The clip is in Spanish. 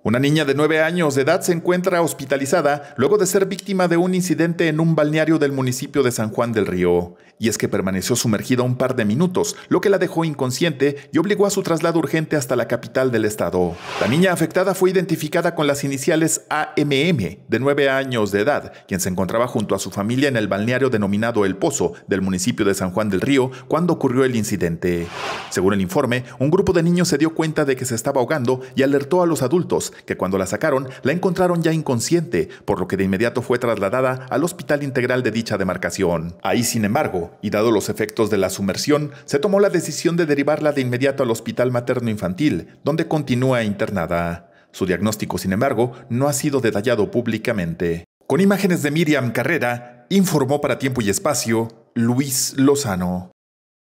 Una niña de 9 años de edad se encuentra hospitalizada luego de ser víctima de un incidente en un balneario del municipio de San Juan del Río, y es que permaneció sumergida un par de minutos, lo que la dejó inconsciente y obligó a su traslado urgente hasta la capital del estado. La niña afectada fue identificada con las iniciales AMM, de 9 años de edad, quien se encontraba junto a su familia en el balneario denominado El Pozo, del municipio de San Juan del Río, cuando ocurrió el incidente. Según el informe, un grupo de niños se dio cuenta de que se estaba ahogando y alertó a los adultos que cuando la sacaron la encontraron ya inconsciente, por lo que de inmediato fue trasladada al hospital integral de dicha demarcación. Ahí, sin embargo, y dado los efectos de la sumersión, se tomó la decisión de derivarla de inmediato al hospital materno infantil, donde continúa internada. Su diagnóstico, sin embargo, no ha sido detallado públicamente. Con imágenes de Miriam Carrera, informó para Tiempo y Espacio Luis Lozano.